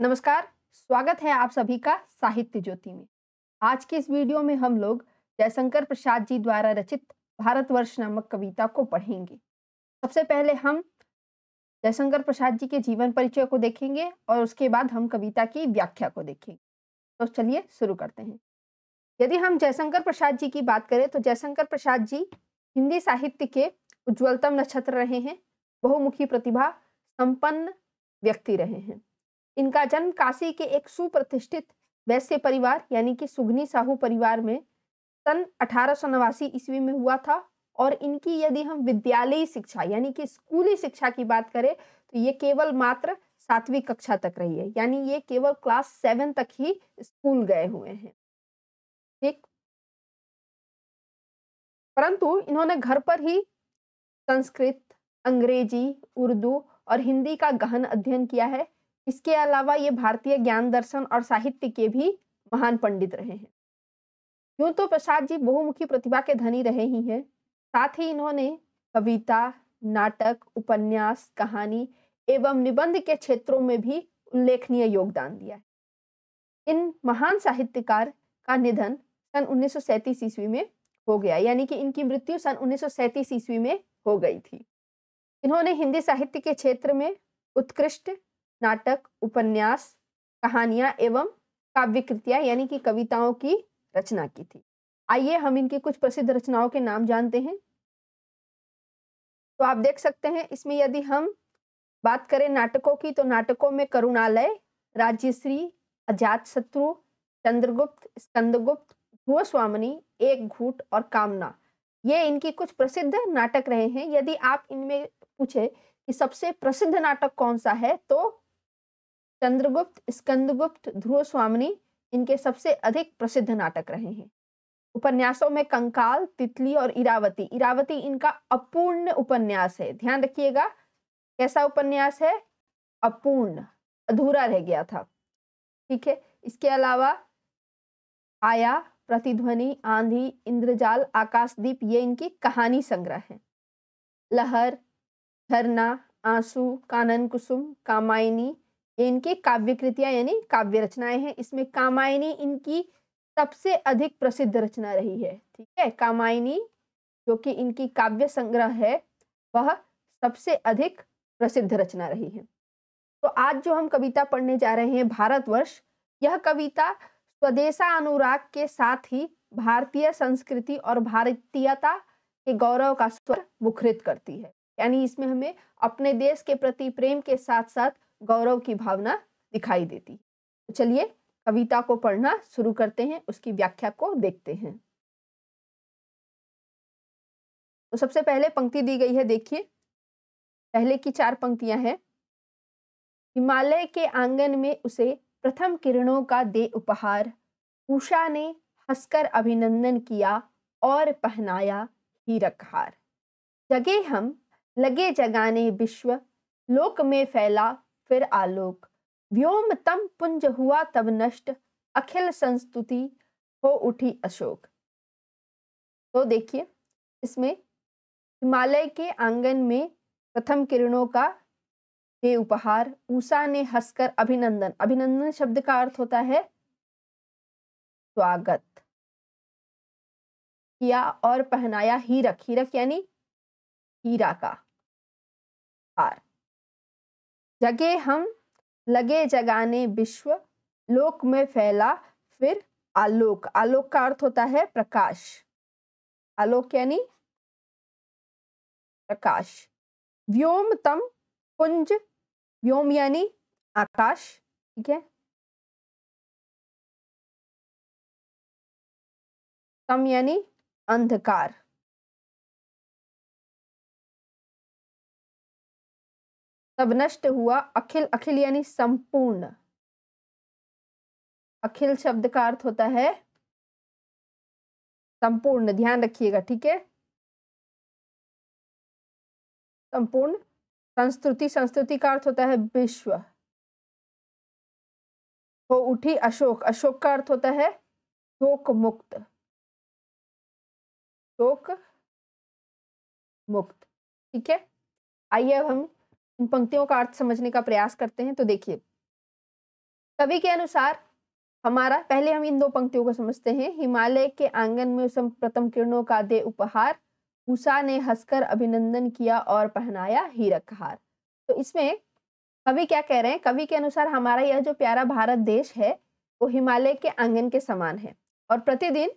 नमस्कार स्वागत है आप सभी का साहित्य ज्योति में आज के इस वीडियो में हम लोग जयशंकर प्रसाद जी द्वारा रचित भारतवर्ष नामक कविता को पढ़ेंगे सबसे पहले हम जयशंकर प्रसाद जी के जीवन परिचय को देखेंगे और उसके बाद हम कविता की व्याख्या को देखेंगे तो चलिए शुरू करते हैं यदि हम जयशंकर प्रसाद जी की बात करें तो जयशंकर प्रसाद जी हिंदी साहित्य के उज्ज्वलतम नक्षत्र रहे हैं बहुमुखी प्रतिभा संपन्न व्यक्ति रहे हैं इनका जन्म काशी के एक सुप्रतिष्ठित वैश्य परिवार यानी कि सुगनी साहू परिवार में सन अठारह सौ नवासी ईस्वी में हुआ था और इनकी यदि हम विद्यालयी शिक्षा यानी कि स्कूली शिक्षा की बात करें तो ये केवल मात्र सातवीं कक्षा तक रही है यानी ये केवल क्लास सेवन तक ही स्कूल गए हुए हैं ठीक परंतु इन्होंने घर पर ही संस्कृत अंग्रेजी उर्दू और हिंदी का गहन अध्ययन किया है इसके अलावा ये भारतीय ज्ञान दर्शन और साहित्य के भी महान पंडित रहे हैं यूं तो प्रसाद जी बहुमुखी प्रतिभा के धनी रहे ही हैं साथ ही इन्होंने कविता नाटक उपन्यास कहानी एवं निबंध के क्षेत्रों में भी उल्लेखनीय योगदान दिया है इन महान साहित्यकार का निधन सन उन्नीस ईस्वी में हो गया यानी कि इनकी मृत्यु सन उन्नीस ईस्वी में हो गई थी इन्होंने हिंदी साहित्य के क्षेत्र में उत्कृष्ट नाटक उपन्यास कहानियां एवं काव्य कृतियां यानी कि कविताओं की रचना की थी आइए हम इनकी कुछ प्रसिद्ध रचनाओं के नाम जानते हैं तो आप देख सकते हैं इसमें यदि हम बात करें नाटकों की तो नाटकों में करुणालय राज्यश्री अजात शत्रु चंद्रगुप्त स्कंदगुप्त ध्रुवस्वामिनी एक घूट और कामना ये इनकी कुछ प्रसिद्ध नाटक रहे हैं यदि आप इनमें पूछे कि सबसे प्रसिद्ध नाटक कौन सा है तो चंद्रगुप्त स्कंदगुप्त ध्रुव स्वामिनी इनके सबसे अधिक प्रसिद्ध नाटक रहे हैं उपन्यासों में कंकाल तितली और इरावती इरावती इनका अपूर्ण उपन्यास है ध्यान रखिएगा कैसा उपन्यास है अपूर्ण अधूरा रह गया था ठीक है इसके अलावा आया प्रतिध्वनि आंधी इंद्रजाल आकाशदीप ये इनकी कहानी संग्रह है लहर झरना आंसू कानन कुसुम कामायनी इनकी काव्य कृतियां यानी काव्य रचनाएं हैं इसमें कामायनी इनकी सबसे अधिक प्रसिद्ध रचना रही है ठीक है कामायनी जो कि इनकी काव्य संग्रह है वह सबसे अधिक प्रसिद्ध रचना रही है तो आज जो हम कविता पढ़ने जा रहे हैं भारतवर्ष यह कविता स्वदेशा अनुराग के साथ ही भारतीय संस्कृति और भारतीयता के गौरव का स्वर मुखरित करती है यानी इसमें हमें अपने देश के प्रति प्रेम के साथ साथ गौरव की भावना दिखाई देती तो चलिए कविता को पढ़ना शुरू करते हैं उसकी व्याख्या को देखते हैं तो सबसे पहले पंक्ति दी गई है देखिए पहले की चार पंक्तियां हैं हिमालय के आंगन में उसे प्रथम किरणों का दे उपहार उषा ने हंसकर अभिनंदन किया और पहनाया हीरक हार जगे हम लगे जगाने विश्व लोक में फैला फिर आलोक व्योम तम पुंज हुआ तब नष्ट अखिल संस्तुति हो उठी अशोक तो देखिए इसमें हिमालय के आंगन में प्रथम किरणों का ये उपहार ऊषा ने हंसकर अभिनंदन अभिनंदन शब्द का अर्थ होता है स्वागत किया और पहनाया हीरक हीरक यानी हीरा का हार जगे हम लगे जगाने विश्व लोक में फैला फिर आलोक आलोक का अर्थ होता है प्रकाश आलोक यानी प्रकाश व्योम तम कुंज व्योम यानी आकाश ठीक है तम यानी अंधकार तब नष्ट हुआ अखिल अखिल यानी संपूर्ण अखिल शब्द का अर्थ होता है संपूर्ण ध्यान रखिएगा ठीक है संपूर्ण संस्कृति संस्कृति का अर्थ होता है विश्व हो उठी अशोक अशोक का अर्थ होता है शोक मुक्त शोक मुक्त ठीक है आइए अब हम इन पंक्तियों का अर्थ समझने का प्रयास करते हैं तो देखिए कवि के अनुसार हमारा पहले हम इन दो पंक्तियों को समझते हैं हिमालय के आंगन में उसम प्रथम किरणों का दे उपहार उषा ने हंसकर अभिनंदन किया और पहनाया हीरक हार तो इसमें कवि क्या कह रहे हैं कवि के अनुसार हमारा यह जो प्यारा भारत देश है वो हिमालय के आंगन के समान है और प्रतिदिन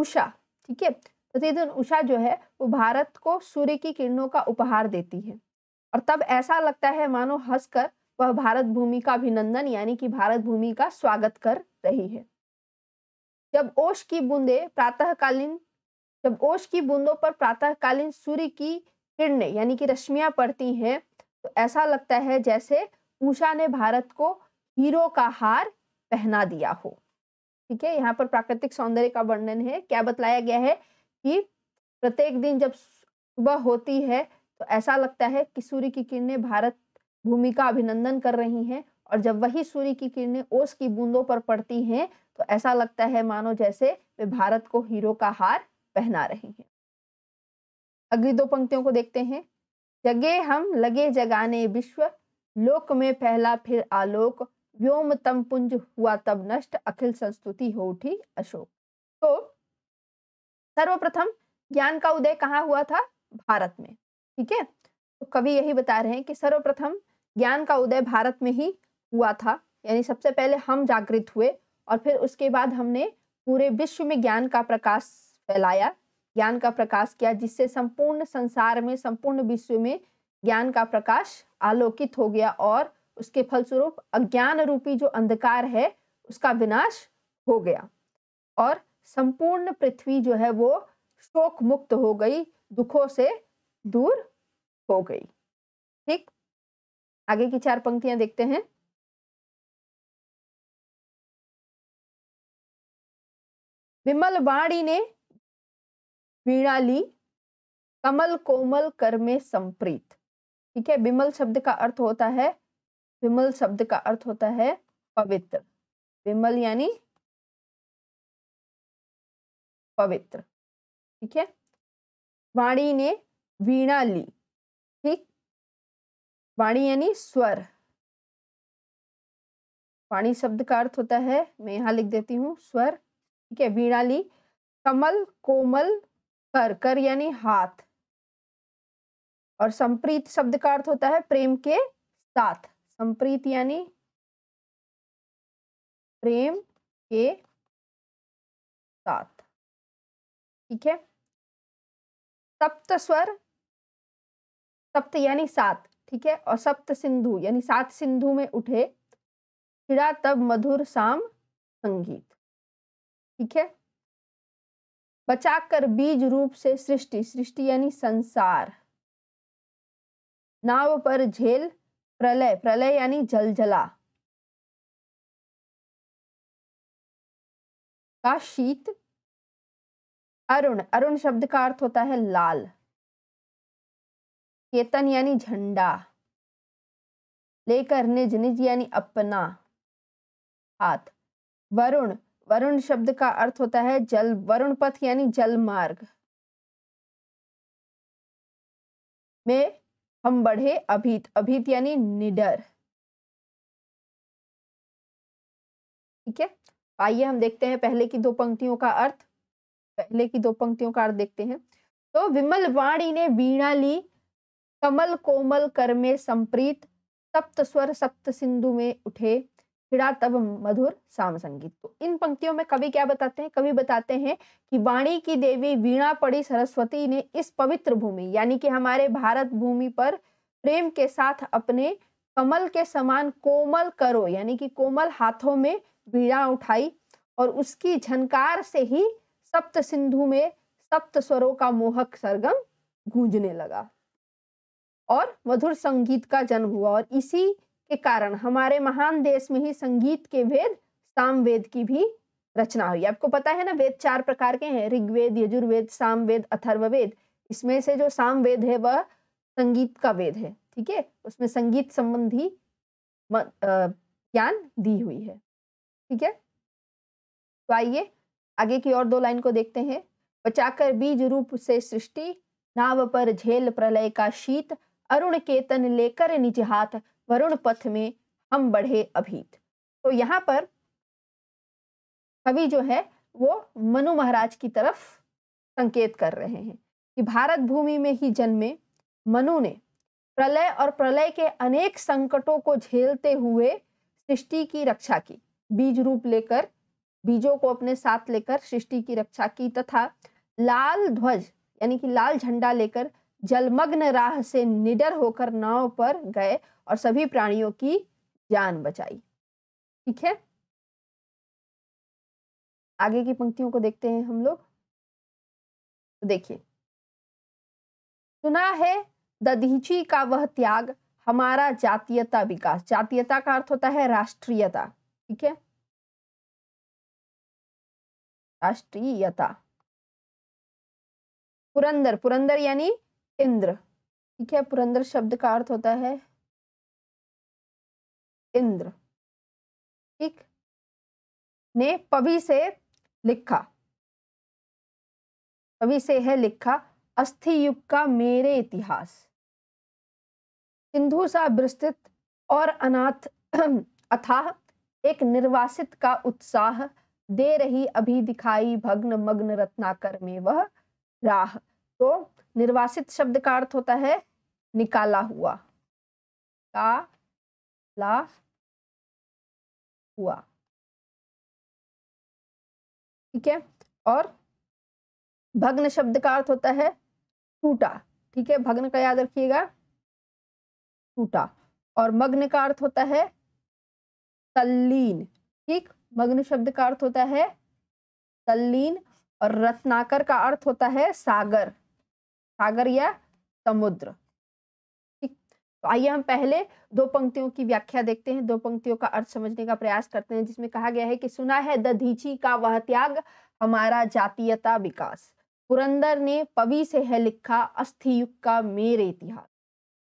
उषा ठीक है प्रतिदिन उषा जो है वो भारत को सूर्य की किरणों का उपहार देती है और तब ऐसा लगता है मानो हंसकर वह भारत भूमि का अभिनंदन यानी कि भारत भूमि का स्वागत कर रही है जब ओश की बूंदे प्रातःकालीन जब ओश की बूंदों पर प्रातःकालीन सूर्य की किरणें यानी कि रश्मियां पड़ती हैं तो ऐसा लगता है जैसे ऊषा ने भारत को हीरो का हार पहना दिया हो ठीक है यहाँ पर प्राकृतिक सौंदर्य का वर्णन है क्या बतलाया गया है कि प्रत्येक दिन जब सुबह होती है तो ऐसा लगता है कि सूर्य की किरणें भारत भूमि का अभिनंदन कर रही हैं और जब वही सूर्य की किरणें ओस की बूंदों पर पड़ती हैं तो ऐसा लगता है मानो जैसे वे भारत को हीरो का हार पहना रही हैं अगली दो पंक्तियों को देखते हैं जगे हम लगे जगाने विश्व लोक में पहला फिर आलोक व्योम तम पुंज हुआ तब नष्ट अखिल संस्तुति हो उठी अशोक तो सर्वप्रथम ज्ञान का उदय कहाँ हुआ था भारत में ठीक है तो कवि यही बता रहे हैं कि सर्वप्रथम ज्ञान का उदय भारत में ही हुआ था यानी सबसे पहले हम जागृत हुए और फिर उसके बाद हमने पूरे विश्व में ज्ञान का प्रकाश फैलाया ज्ञान का प्रकाश किया जिससे संपूर्ण संसार में संपूर्ण विश्व में ज्ञान का प्रकाश आलोकित हो गया और उसके फलस्वरूप अज्ञान रूपी जो अंधकार है उसका विनाश हो गया और संपूर्ण पृथ्वी जो है वो शोक मुक्त हो गई दुखों से दूर हो गई ठीक आगे की चार पंक्तियां देखते हैं विमल वाणी ने वीणा ली कमल कोमल कर में संप्रीत ठीक है विमल शब्द का अर्थ होता है विमल शब्द का अर्थ होता है पवित्र विमल यानी पवित्र ठीक है वाणी ने वीणा ली ठीक वाणी यानी स्वर वाणी शब्द का अर्थ होता है मैं यहाँ लिख देती हूँ स्वर ठीक है वीणा ली कमल कोमल कर कर यानी हाथ और संप्रीत शब्द का अर्थ होता है प्रेम के साथ संप्रीत यानी प्रेम के साथ ठीक है सप्त स्वर सप्त यानी सात ठीक है और सप्त सिंधु यानी सात सिंधु में उठे छिड़ा तब मधुर साम संगीत ठीक है बचाकर बीज रूप से सृष्टि सृष्टि यानी संसार नाव पर झेल प्रलय प्रलय यानी जलजला का शीत अरुण अरुण शब्द का अर्थ होता है लाल केतन यानी झंडा लेकर निज निज यानी अपना हाथ वरुण वरुण शब्द का अर्थ होता है जल वरुण पथ यानी जल मार्ग में हम बढ़े अभीत अभीत यानी निडर ठीक है आइए हम देखते हैं पहले की दो पंक्तियों का अर्थ पहले की दो पंक्तियों का अर्थ देखते हैं तो विमल वाणी ने वीणा ली कमल कोमल कर में संप्रीत सप्त स्वर सप्त सिंधु में उठे छिड़ा तब मधुर साम संगीत तो इन पंक्तियों में कवि क्या बताते हैं कवि बताते हैं कि वाणी की देवी वीणा पड़ी सरस्वती ने इस पवित्र भूमि यानी कि हमारे भारत भूमि पर प्रेम के साथ अपने कमल के समान कोमल करो यानी कि कोमल हाथों में वीणा उठाई और उसकी झनकार से ही सप्त सिंधु में सप्त स्वरों का मोहक सरगम गूंजने लगा और मधुर संगीत का जन्म हुआ और इसी के कारण हमारे महान देश में ही संगीत के वेद सामवेद की भी रचना हुई आपको पता है ना वेद चार प्रकार के हैं ऋग्वेद यजुर्वेद सामवेद अथर्ववेद इसमें से जो सामवेद है वह संगीत का वेद है ठीक है उसमें संगीत संबंधी ज्ञान दी हुई है ठीक है तो आइए आगे की और दो लाइन को देखते हैं बचाकर बीज रूप से सृष्टि नाव पर झेल प्रलय का शीत अरुण के तन लेकर निज हाथ वरुण पथ में हम बढ़े अभीत तो यहाँ पर कवि जो है वो मनु महाराज की तरफ संकेत कर रहे हैं कि भारत भूमि में ही जन्मे मनु ने प्रलय और प्रलय के अनेक संकटों को झेलते हुए सृष्टि की रक्षा की बीज रूप लेकर बीजों को अपने साथ लेकर सृष्टि की रक्षा की तथा लाल ध्वज यानी कि लाल झंडा लेकर जलमग्न राह से निडर होकर नाव पर गए और सभी प्राणियों की जान बचाई ठीक है आगे की पंक्तियों को देखते हैं हम लोग तो देखिए सुना है दधीची का वह त्याग हमारा जातीयता विकास जातीयता का अर्थ होता है राष्ट्रीयता ठीक है राष्ट्रीयता पुरंदर पुरंदर यानी इंद्र ठीक है पुरंदर शब्द का अर्थ होता है इंद्र ठीक ने पवि से लिखा पवि से है लिखा अस्थि युग का मेरे इतिहास सिंधु सा विस्तृत और अनाथ अथाह एक निर्वासित का उत्साह दे रही अभी दिखाई भग्न मग्न रत्नाकर में वह राह तो निर्वासित शब्द का अर्थ होता है निकाला हुआ का ला हुआ ठीक है और भग्न शब्द का अर्थ होता है टूटा ठीक है भग्न का याद रखिएगा टूटा और मग्न का अर्थ होता है तल्लीन ठीक मग्न शब्द का अर्थ होता है तल्लीन और रत्नाकर का अर्थ होता है सागर सागर या समुद्र ठीक तो आइए हम पहले दो पंक्तियों की व्याख्या देखते हैं दो पंक्तियों का अर्थ समझने का प्रयास करते हैं जिसमें कहा गया है कि सुना है दधीची का वह त्याग हमारा जातीयता विकास पुरंदर ने पवि से है लिखा अस्थि युग का मेरे इतिहास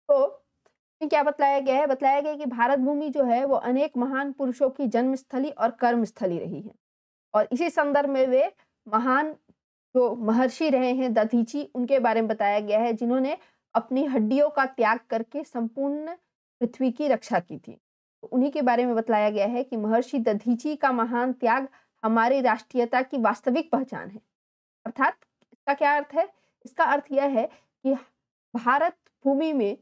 तो क्या बतलाया गया है बतलाया गया कि भारत भूमि जो है वो अनेक महान पुरुषों की जन्मस्थली और कर्मस्थली रही है और इसी संदर्भ में वे महान जो महर्षि रहे हैं दधीची उनके बारे में बताया गया है जिन्होंने अपनी हड्डियों का त्याग करके संपूर्ण पृथ्वी की रक्षा की थी तो उन्हीं के बारे में बताया गया है कि महर्षि दधीची का महान त्याग हमारी राष्ट्रीयता की वास्तविक पहचान है अर्थात इसका क्या अर्थ है इसका अर्थ यह है कि भारत भूमि में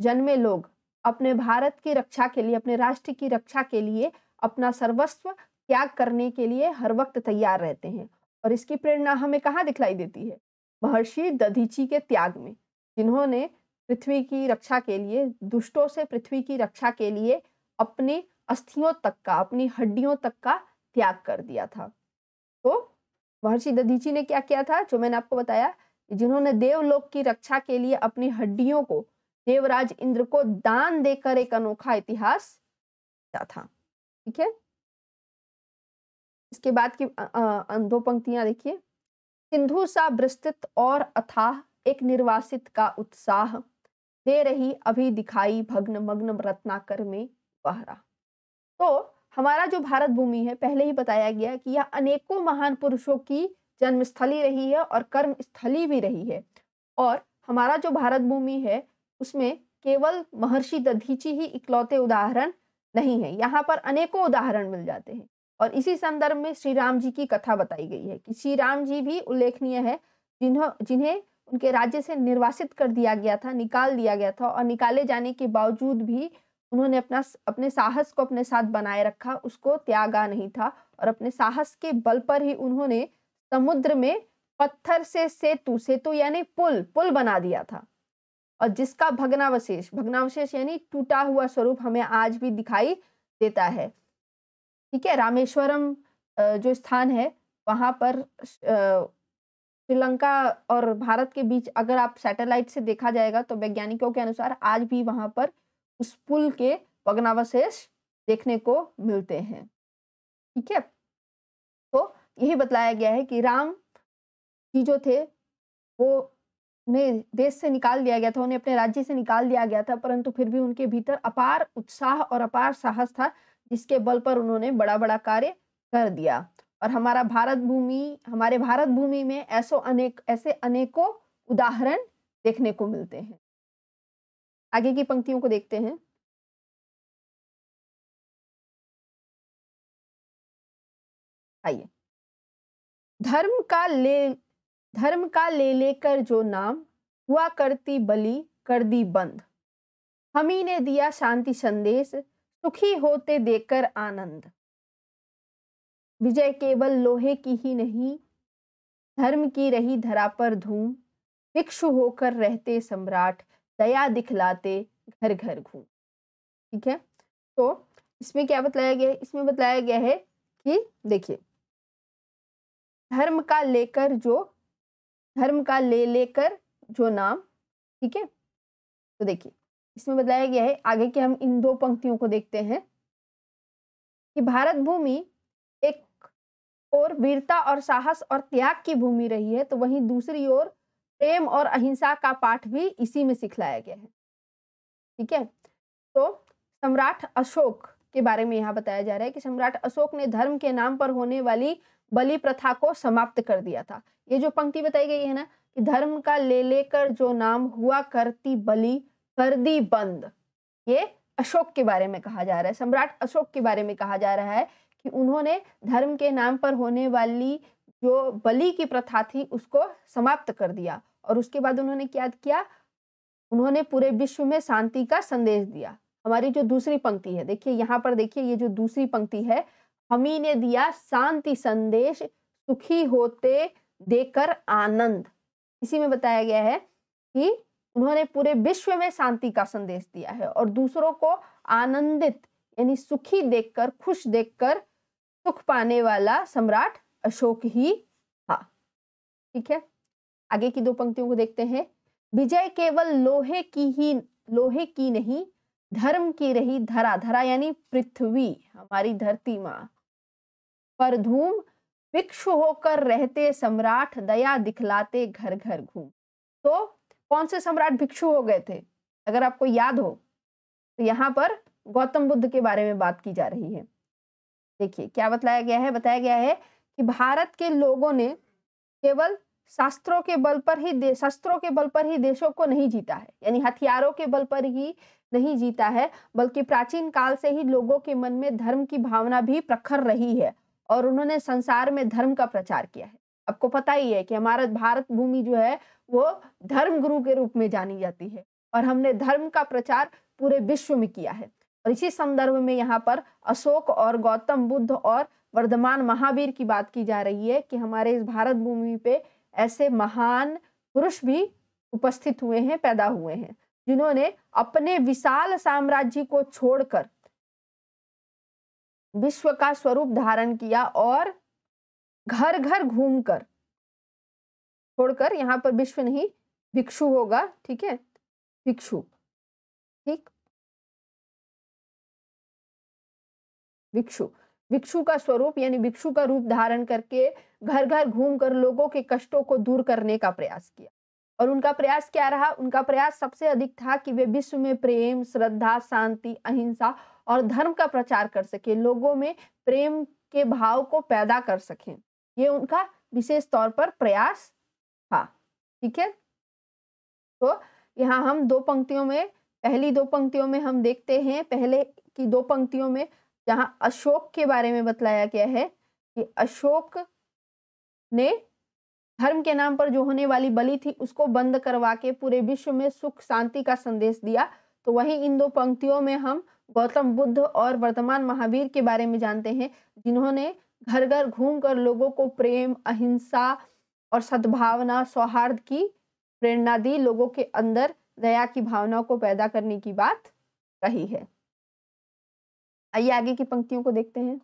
जन्मे लोग अपने भारत की रक्षा के लिए अपने राष्ट्र की रक्षा के लिए अपना सर्वस्व त्याग करने के लिए हर वक्त तैयार रहते हैं और इसकी प्रेरणा हमें कहाँ दिखलाई देती है महर्षि दधीची के त्याग में जिन्होंने पृथ्वी की रक्षा के लिए दुष्टों से पृथ्वी की रक्षा के लिए अपनी अस्थियों तक का अपनी हड्डियों तक का त्याग कर दिया था तो महर्षि दधीची ने क्या किया था जो मैंने आपको बताया जिन्होंने देवलोक की रक्षा के लिए अपनी हड्डियों को देवराज इंद्र को दान देकर एक अनोखा इतिहास था ठीक है इसके बाद की दो पंक्तियां देखिए सिंधु सा विस्तृत और अथाह एक निर्वासित का उत्साह दे रही अभी दिखाई भग्न मग्न रत्नाकर में बहरा तो हमारा जो भारत भूमि है पहले ही बताया गया कि यह अनेकों महान पुरुषों की जन्मस्थली रही है और कर्म स्थली भी रही है और हमारा जो भारत भूमि है उसमें केवल महर्षि दधीची ही इकलौते उदाहरण नहीं है यहाँ पर अनेकों उदाहरण मिल जाते हैं और इसी संदर्भ में श्री राम जी की कथा बताई गई है कि श्री राम जी भी उल्लेखनीय है जिन्हों जिन्हें उनके राज्य से निर्वासित कर दिया गया था निकाल दिया गया था और निकाले जाने के बावजूद भी उन्होंने अपना अपने साहस को अपने साथ बनाए रखा उसको त्यागा नहीं था और अपने साहस के बल पर ही उन्होंने समुद्र में पत्थर से सेतु सेतु यानी पुल पुल बना दिया था और जिसका भग्नावशेष भगनावशेष यानी टूटा हुआ स्वरूप हमें आज भी दिखाई देता है ठीक है रामेश्वरम जो स्थान है वहाँ पर श्रीलंका और भारत के बीच अगर आप सैटेलाइट से देखा जाएगा तो वैज्ञानिकों के अनुसार आज भी वहाँ पर उस पुल के भग्नावशेष देखने को मिलते हैं ठीक है तो यही बतलाया गया है कि राम जी जो थे वो उन्हें देश से निकाल दिया गया था उन्हें अपने राज्य से निकाल दिया गया था परंतु फिर भी उनके भीतर अपार उत्साह और अपार साहस था जिसके बल पर उन्होंने बड़ा बड़ा कार्य कर दिया और हमारा भारत भूमि हमारे भारत भूमि में ऐसो अनेक ऐसे अनेकों उदाहरण देखने को मिलते हैं आगे की पंक्तियों को देखते हैं आइए धर्म का ले धर्म का ले लेकर जो नाम हुआ करती बलि कर दी बंद हम ही ने दिया शांति संदेश सुखी होते देकर आनंद विजय केवल लोहे की ही नहीं धर्म की रही धरा पर धूम भिक्षु होकर रहते सम्राट दया दिखलाते घर घर घूम ठीक है तो इसमें क्या बताया गया है इसमें बताया गया है कि देखिए धर्म का लेकर जो धर्म का ले लेकर जो नाम ठीक है तो देखिए इसमें बताया गया है आगे के हम इन दो पंक्तियों को देखते हैं कि भारत भूमि एक और वीरता और साहस और त्याग की भूमि रही है तो वहीं दूसरी ओर प्रेम और अहिंसा का पाठ भी इसी में सिखलाया गया है ठीक है तो सम्राट अशोक के बारे में यहाँ बताया जा रहा है कि सम्राट अशोक ने धर्म के नाम पर होने वाली बलि प्रथा को समाप्त कर दिया था ये जो पंक्ति बताई गई है ना कि धर्म का ले लेकर जो नाम हुआ करती बलि कर बंद ये अशोक के बारे में कहा जा रहा है सम्राट अशोक के बारे में कहा जा रहा है कि उन्होंने धर्म के नाम पर होने वाली जो बलि की प्रथा थी उसको समाप्त कर दिया और उसके बाद उन्होंने क्या किया उन्होंने पूरे विश्व में शांति का संदेश दिया हमारी जो दूसरी पंक्ति है देखिए यहाँ पर देखिए ये जो दूसरी पंक्ति है हमी ने दिया शांति संदेश सुखी होते देकर आनंद इसी में बताया गया है कि उन्होंने पूरे विश्व में शांति का संदेश दिया है और दूसरों को आनंदित यानी सुखी देखकर खुश देखकर सुख पाने वाला सम्राट अशोक ही था ठीक है आगे की दो पंक्तियों को देखते हैं विजय केवल लोहे की ही लोहे की नहीं धर्म की रही धरा धरा यानी पृथ्वी हमारी धरती माँ पर धूम भिक्षु होकर रहते सम्राट दया दिखलाते घर घर घूम तो कौन से सम्राट भिक्षु हो गए थे अगर आपको याद हो तो यहाँ पर गौतम बुद्ध के बारे में बात की जा रही है देखिए क्या बताया गया है बताया गया है कि भारत के लोगों ने केवल शास्त्रों के बल पर ही शस्त्रों के बल पर ही देशों को नहीं जीता है यानी हथियारों के बल पर ही नहीं जीता है बल्कि प्राचीन काल से ही लोगों के मन में धर्म की भावना भी प्रखर रही है और उन्होंने संसार में धर्म का प्रचार किया है आपको पता ही है कि हमारा भारत भूमि जो है वो धर्म गुरु के रूप में जानी जाती है और हमने धर्म का प्रचार पूरे विश्व में किया है और इसी संदर्भ में यहाँ पर अशोक और गौतम बुद्ध और वर्धमान महावीर की बात की जा रही है कि हमारे इस भारत भूमि पे ऐसे महान पुरुष भी उपस्थित हुए हैं पैदा हुए हैं जिन्होंने अपने विशाल साम्राज्य को छोड़कर विश्व का स्वरूप धारण किया और घर घर घूमकर छोड़कर यहाँ पर विश्व नहीं भिक्षु होगा ठीक है भिक्षु ठीक भिक्षु भिक्षु का स्वरूप यानी भिक्षु का रूप धारण करके घर घर घूमकर लोगों के कष्टों को दूर करने का प्रयास किया और उनका प्रयास क्या रहा उनका प्रयास सबसे अधिक था कि वे विश्व में प्रेम श्रद्धा शांति अहिंसा और धर्म का प्रचार कर सके लोगों में प्रेम के भाव को पैदा कर सकें ये उनका विशेष तौर पर प्रयास था ठीक है तो यहाँ हम दो पंक्तियों में पहली दो पंक्तियों में हम देखते हैं पहले की दो पंक्तियों में जहाँ अशोक के बारे में बतलाया गया है कि अशोक ने धर्म के नाम पर जो होने वाली बलि थी उसको बंद करवा के पूरे विश्व में सुख शांति का संदेश दिया तो वहीं इन दो पंक्तियों में हम गौतम बुद्ध और वर्तमान महावीर के बारे में जानते हैं जिन्होंने घर घर घूमकर लोगों को प्रेम अहिंसा और सद्भावना सौहार्द की प्रेरणा दी लोगों के अंदर दया की भावना को पैदा करने की बात कही है आइए आगे की पंक्तियों को देखते हैं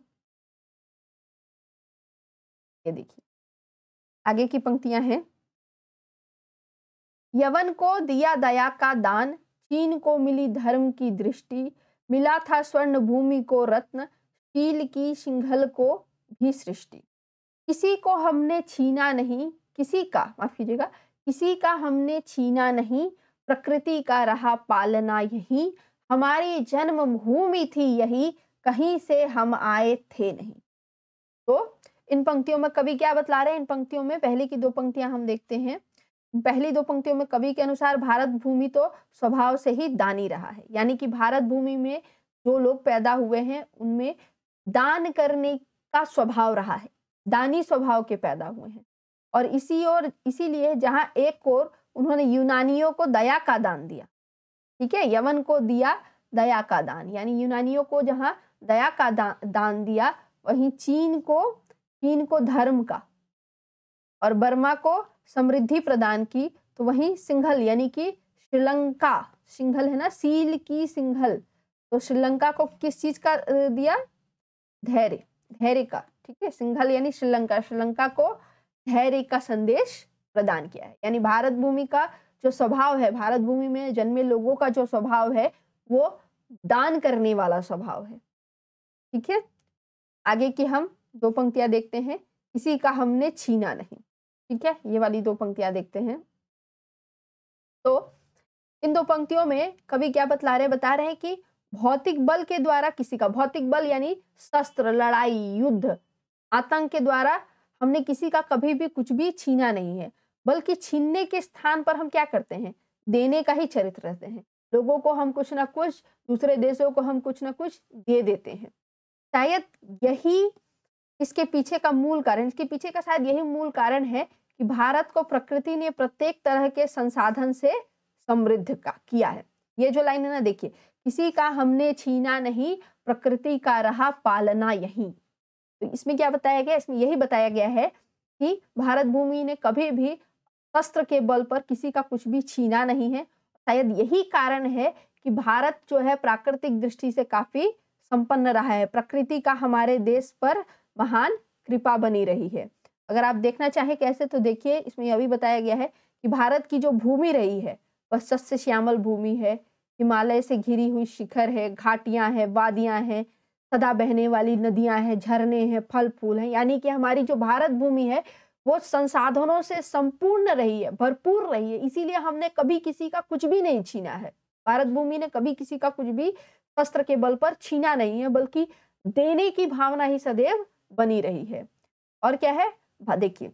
ये देखिए आगे की पंक्तियां हैं यवन को दिया दया का दान चीन को मिली धर्म की दृष्टि मिला था स्वर्ण भूमि को रत्न शील की सिंघल को भी सृष्टि किसी को हमने छीना नहीं किसी का माफ कीजिएगा किसी का हमने छीना नहीं प्रकृति का रहा पालना यही हमारी भूमि थी यही कहीं से हम आए थे नहीं तो इन पंक्तियों में कवि क्या बतला रहे हैं इन पंक्तियों में पहले की दो पंक्तियां हम देखते हैं पहली दो पंक्तियों में कवि के अनुसार भारत भूमि तो स्वभाव से ही दानी रहा है यानी कि भारत भूमि में जो लोग पैदा हुए हैं उनमें दान करने का स्वभाव रहा है दानी स्वभाव के पैदा हुए हैं और इसी और इसीलिए जहाँ एक और उन्होंने यूनानियों को दया का दान दिया ठीक है यवन को दिया दया का दान यानी यूनानियों को जहाँ दया का दा, दान दिया वहीं चीन को चीन को धर्म का और बर्मा को समृद्धि प्रदान की तो वहीं सिंघल यानी कि श्रीलंका सिंघल है ना सील की सिंघल तो श्रीलंका को किस चीज का दिया धैर्य धैर्य ठीक है सिंघल यानी श्रीलंका श्रीलंका को धैर्य का संदेश प्रदान किया है यानी भारत भूमि का जो स्वभाव है भारत भूमि में जन्मे लोगों का जो स्वभाव है वो दान करने वाला स्वभाव है ठीक है आगे की हम दो पंक्तियां देखते हैं किसी का हमने छीना नहीं ठीक है ये वाली दो पंक्तियां देखते हैं तो इन दो पंक्तियों में कवि क्या बतला रहे बता रहे हैं कि भौतिक बल के द्वारा किसी का भौतिक बल यानी शस्त्र लड़ाई युद्ध आतंक के द्वारा हमने किसी का कभी भी कुछ भी छीना नहीं है बल्कि छीनने के स्थान पर हम क्या करते हैं देने का ही चरित्र रहते हैं लोगों को हम कुछ ना कुछ दूसरे देशों को हम कुछ ना कुछ दे देते हैं शायद यही इसके पीछे का मूल कारण इसके पीछे का शायद यही मूल कारण है कि भारत को प्रकृति ने प्रत्येक तरह के संसाधन से समृद्ध का किया है ये जो लाइन है ना देखिए किसी का हमने छीना नहीं प्रकृति का रहा पालना यही तो इसमें क्या बताया गया इसमें यही बताया गया है कि भारत भूमि ने कभी भी शस्त्र के बल पर किसी का कुछ भी छीना नहीं है शायद यही कारण है कि भारत जो है प्राकृतिक दृष्टि से काफी संपन्न रहा है प्रकृति का हमारे देश पर महान कृपा बनी रही है अगर आप देखना चाहें कैसे तो देखिए इसमें यह भी बताया गया है कि भारत की जो भूमि रही है वह सस्य श्यामल भूमि है हिमालय से घिरी हुई शिखर है घाटियां हैं वादियां हैं सदा बहने वाली नदियां हैं झरने हैं फल फूल हैं यानी कि हमारी जो भारत भूमि है वो संसाधनों से संपूर्ण रही है भरपूर रही है इसीलिए हमने कभी किसी का कुछ भी नहीं छीना है भारत भूमि ने कभी किसी का कुछ भी शस्त्र के बल पर छीना नहीं है बल्कि देने की भावना ही सदैव बनी रही है और क्या है देखिए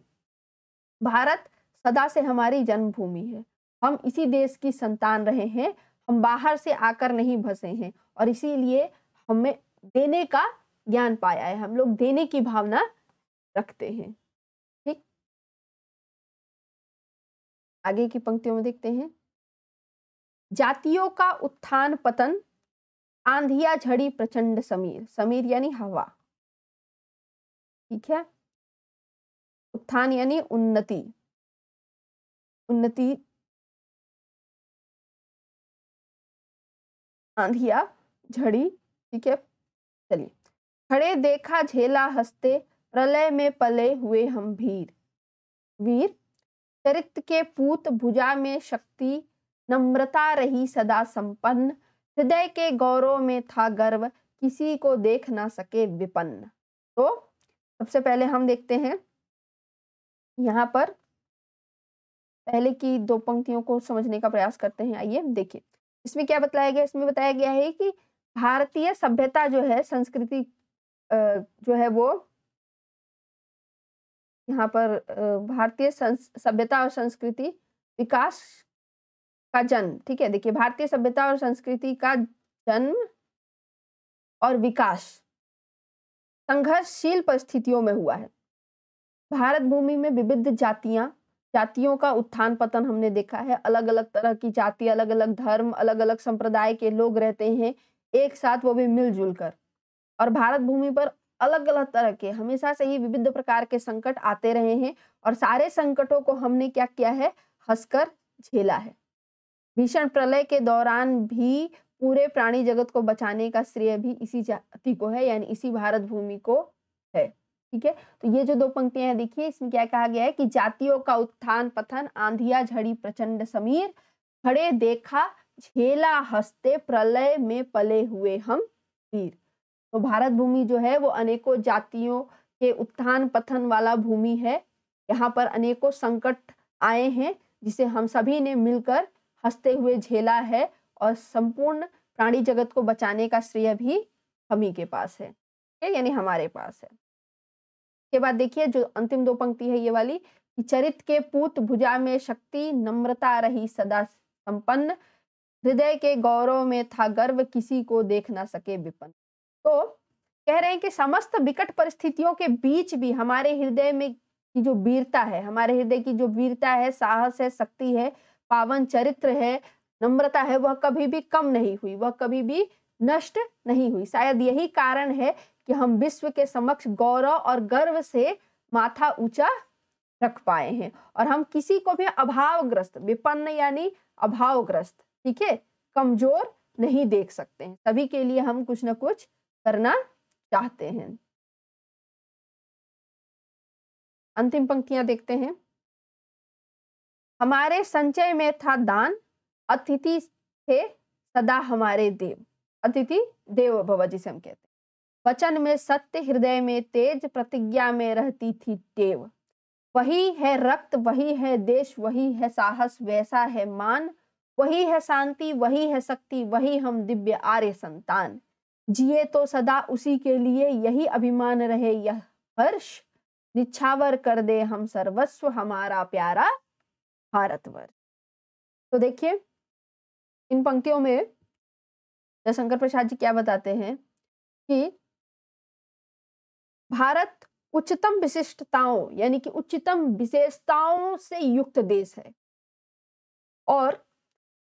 भारत सदा से हमारी जन्मभूमि है हम इसी देश की संतान रहे हैं हम बाहर से आकर नहीं भसे हैं और इसीलिए हमें देने का ज्ञान पाया है हम लोग देने की भावना रखते हैं ठीक आगे की पंक्तियों में देखते हैं जातियों का उत्थान पतन आंधिया झड़ी प्रचंड समीर समीर यानी हवा ठीक है उत्थान यानी उन्नति उन्नति आंधिया झड़ी ठीक है चलिए खड़े देखा झेला हंसते प्रलय में पले हुए हम भीर वीर चरित्र के पूत भुजा में शक्ति नम्रता रही सदा संपन्न हृदय के गौरव में था गर्व किसी को देख ना सके विपन्न तो सबसे पहले हम देखते हैं यहाँ पर पहले की दो पंक्तियों को समझने का प्रयास करते हैं आइए देखिए इसमें क्या बताया गया इसमें बताया गया है कि भारतीय सभ्यता जो है संस्कृति जो है वो यहाँ पर भारतीय सभ्यता और संस्कृति विकास का जन्म ठीक है देखिए भारतीय सभ्यता और संस्कृति का जन्म और विकास संघर्षशील परिस्थितियों में हुआ है भारत भूमि में विविध जातियां जातियों का उत्थान पतन हमने देखा है अलग अलग तरह की जाति अलग अलग धर्म अलग अलग संप्रदाय के लोग रहते हैं एक साथ वो भी मिलजुल कर और भारत भूमि पर अलग अलग तरह के हमेशा से ही विविध प्रकार के संकट आते रहे हैं और सारे संकटों को हमने क्या किया है हंसकर झेला है भीषण प्रलय के दौरान भी पूरे प्राणी जगत को बचाने का श्रेय भी इसी जाति को है यानी इसी भारत भूमि को है ठीक है तो ये जो दो पंक्तियां हैं देखिए इसमें क्या कहा गया है कि जातियों का उत्थान पथन आंधिया झड़ी प्रचंड समीर खड़े देखा झेला हस्ते प्रलय में पले हुए हम वीर तो भारत भूमि जो है वो अनेकों जातियों के उत्थान पथन वाला भूमि है यहाँ पर अनेकों संकट आए हैं जिसे हम सभी ने मिलकर हंसते हुए झेला है और संपूर्ण प्राणी जगत को बचाने का श्रेय भी हम ही के पास है यानी हमारे पास है के बाद देखिए जो अंतिम दो पंक्ति है ये वाली चरित के पूत भुजा में शक्ति नम्रता रही सदा संपन्न हृदय के गौरव में था गर्व किसी को देख ना सके विपन्न तो कह रहे हैं कि समस्त विकट परिस्थितियों के बीच भी हमारे हृदय में की जो वीरता है हमारे हृदय की जो वीरता है साहस है शक्ति है पावन चरित्र है नम्रता है वह कभी भी कम नहीं हुई वह कभी भी नष्ट नहीं हुई शायद यही कारण है कि हम विश्व के समक्ष गौरव और गर्व से माथा ऊंचा रख पाए हैं और हम किसी को भी अभावग्रस्त विपन्न यानी अभावग्रस्त ठीक है कमजोर नहीं देख सकते हैं सभी के लिए हम कुछ ना कुछ करना चाहते हैं अंतिम पंक्तियां देखते हैं हमारे संचय में था दान अतिथि थे सदा हमारे देव अतिथि देव भव जिसे हम कहते हैं वचन में सत्य हृदय में तेज प्रतिज्ञा में रहती थी टेव वही है रक्त वही है देश वही है साहस वैसा है मान वही है शांति वही है शक्ति वही हम दिव्य आर्य संतान जिए तो सदा उसी के लिए यही अभिमान रहे यह हर्ष निछावर कर दे हम सर्वस्व हमारा प्यारा भारतवर्ष तो देखिए इन पंक्तियों में जयशंकर प्रसाद जी क्या बताते हैं कि भारत उच्चतम विशिष्टताओं यानी कि उच्चतम विशेषताओं से युक्त देश है और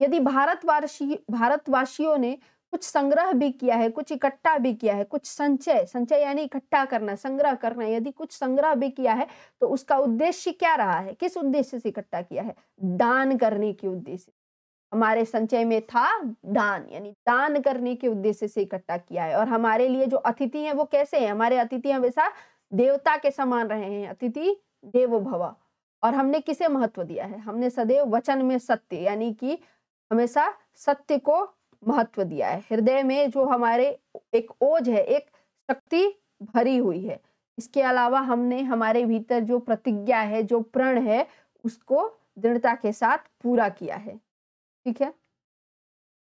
यदि भारतवासी भारतवासियों ने कुछ संग्रह भी किया है कुछ इकट्ठा भी किया है कुछ संचय संचय यानी इकट्ठा करना संग्रह करना यदि कुछ संग्रह भी किया है तो उसका उद्देश्य क्या रहा है किस उद्देश्य से इकट्ठा किया है दान करने के उद्देश्य हमारे संचय में था दान यानी दान करने के उद्देश्य से इकट्ठा किया है और हमारे लिए जो अतिथि हैं वो कैसे हैं हमारे अतिथि हमेशा देवता के समान रहे हैं अतिथि देव भवा और हमने किसे महत्व दिया है हमने सदैव वचन में सत्य यानी कि हमेशा सत्य को महत्व दिया है हृदय में जो हमारे एक ओज है एक शक्ति भरी हुई है इसके अलावा हमने हमारे भीतर जो प्रतिज्ञा है जो प्रण है उसको दृढ़ता के साथ पूरा किया है ठीक है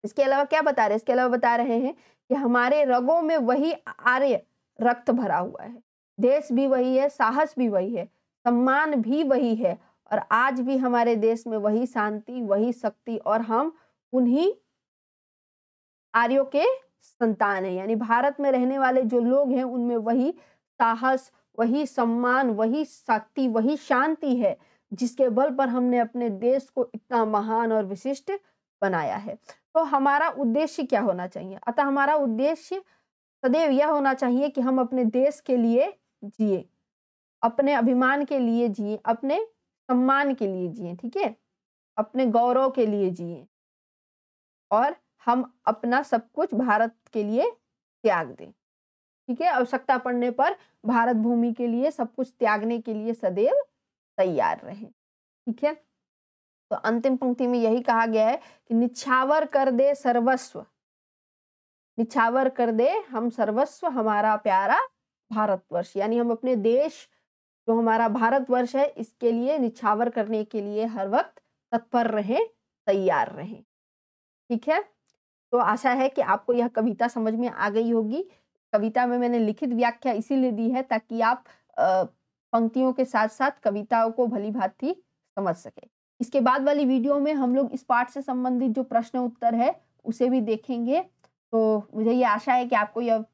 इसके अलावा क्या बता रहे हैं इसके अलावा बता रहे हैं कि हमारे रगों में वही आर्य रक्त भरा हुआ है देश भी वही है साहस भी वही है सम्मान भी वही है और आज भी हमारे देश में वही शांति वही शक्ति और हम उन्हीं आर्यों के संतान है यानी भारत में रहने वाले जो लोग हैं उनमें वही साहस वही सम्मान वही शक्ति वही शांति है जिसके बल पर हमने अपने देश को इतना महान और विशिष्ट बनाया है तो हमारा उद्देश्य क्या होना चाहिए अतः हमारा उद्देश्य सदैव यह होना चाहिए कि हम अपने देश के लिए जिए अपने अभिमान के लिए जिए अपने सम्मान के लिए जिए ठीक है अपने गौरव के लिए जिए और हम अपना सब कुछ भारत के लिए त्याग दें ठीक है आवश्यकता पड़ने पर भारत भूमि के लिए सब कुछ त्यागने के लिए सदैव तैयार रहें ठीक है तो अंतिम पंक्ति में यही कहा गया है कि निछावर कर दे सर्वस्व निछावर कर दे हम सर्वस्व हमारा प्यारा भारतवर्ष यानी हम अपने देश जो हमारा भारतवर्ष है इसके लिए निछावर करने के लिए हर वक्त तत्पर रहें तैयार रहें ठीक है तो आशा है कि आपको यह कविता समझ में आ गई होगी कविता में मैंने लिखित व्याख्या इसीलिए दी है ताकि आप आ, पंक्तियों के साथ साथ कविताओं को भली भांति समझ सके इसके बाद वाली वीडियो में हम लोग इस पाठ से संबंधित जो प्रश्न उत्तर है उसे भी देखेंगे तो मुझे ये आशा है कि आपको यह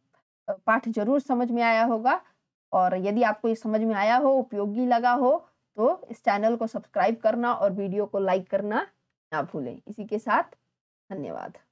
पाठ जरूर समझ में आया होगा और यदि आपको ये समझ में आया हो उपयोगी लगा हो तो इस चैनल को सब्सक्राइब करना और वीडियो को लाइक करना ना भूलें इसी के साथ धन्यवाद